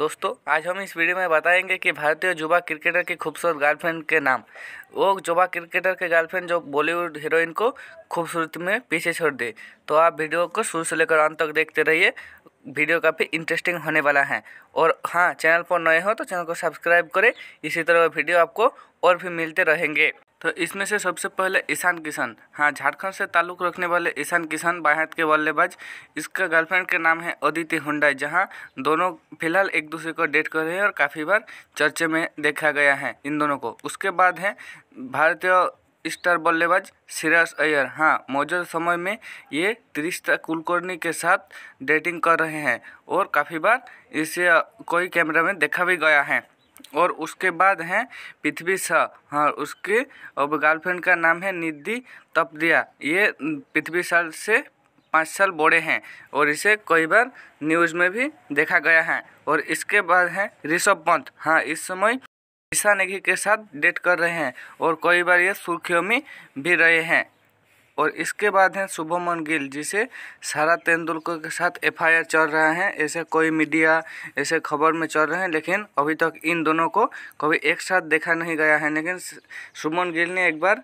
दोस्तों आज हम इस वीडियो में बताएंगे कि भारतीय युवा क्रिकेटर की खूबसूरत गर्लफ्रेंड के नाम वो युवा क्रिकेटर के गर्लफ्रेंड जो बॉलीवुड हीरोइन को खूबसूरती में पीछे छोड़ दे तो आप वीडियो को शुरू से लेकर अंत तक देखते रहिए वीडियो काफ़ी इंटरेस्टिंग होने वाला है और हाँ चैनल पर नए हो तो चैनल को सब्सक्राइब करें इसी तरह वीडियो आपको और भी मिलते रहेंगे तो इसमें से सबसे पहले ईशान किशन हाँ झारखंड से ताल्लुक़ रखने वाले ईशान किशन बाहत के बल्लेबाज इसका गर्लफ्रेंड के नाम है अदिति हुंडा जहाँ दोनों फिलहाल एक दूसरे को डेट कर रहे हैं और काफ़ी बार चर्चे में देखा गया है इन दोनों को उसके बाद है भारतीय स्टार बल्लेबाज सिराज अय्यर हाँ मौजूदा समय में ये त्रिस्ता कुलकर्णी के साथ डेटिंग कर रहे हैं और काफ़ी बार इसे कोई कैमरा में देखा भी गया है और उसके बाद हैं पृथ्वी शाह हाँ उसके और गर्लफ्रेंड का नाम है निधि तपदिया ये पृथ्वी शाह से पाँच साल बड़े हैं और इसे कई बार न्यूज़ में भी देखा गया है और इसके बाद हैं ऋषभ पंत हाँ इस समय ईशा नेगी के साथ डेट कर रहे हैं और कई बार ये सुर्खियों में भी रहे हैं और इसके बाद हैं शुभमन गिल जिसे सारा तेंदुलकर के साथ एफआईआर चल रहे हैं ऐसे कोई मीडिया ऐसे खबर में चल रहे हैं लेकिन अभी तक इन दोनों को कभी एक साथ देखा नहीं गया है लेकिन शुभमन गिल ने एक बार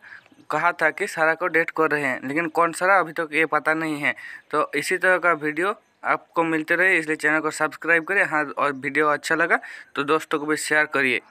कहा था कि सारा को डेट कर रहे हैं लेकिन कौन सारा अभी तक ये पता नहीं है तो इसी तरह का वीडियो आपको मिलते रहे इसलिए चैनल को सब्सक्राइब करें हाँ और वीडियो अच्छा लगा तो दोस्तों को भी शेयर करिए